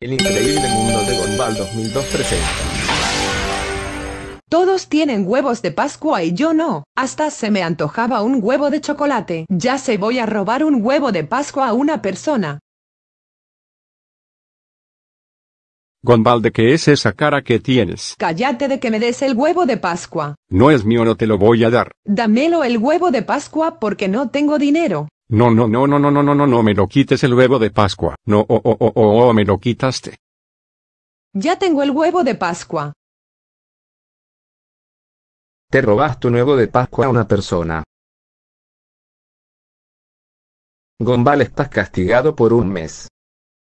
El increíble mundo de Gonval 2002 Todos tienen huevos de Pascua y yo no. Hasta se me antojaba un huevo de chocolate. Ya se voy a robar un huevo de Pascua a una persona. Gonval, ¿de qué es esa cara que tienes? Cállate de que me des el huevo de Pascua. No es mío, no te lo voy a dar. Damelo el huevo de Pascua porque no tengo dinero. No, no, no, no, no, no, no, no, no me lo quites el huevo de Pascua. No, oh, oh, oh, oh, oh, me lo quitaste. Ya tengo el huevo de Pascua. Te robaste un huevo de Pascua a una persona. Gombal estás castigado por un mes.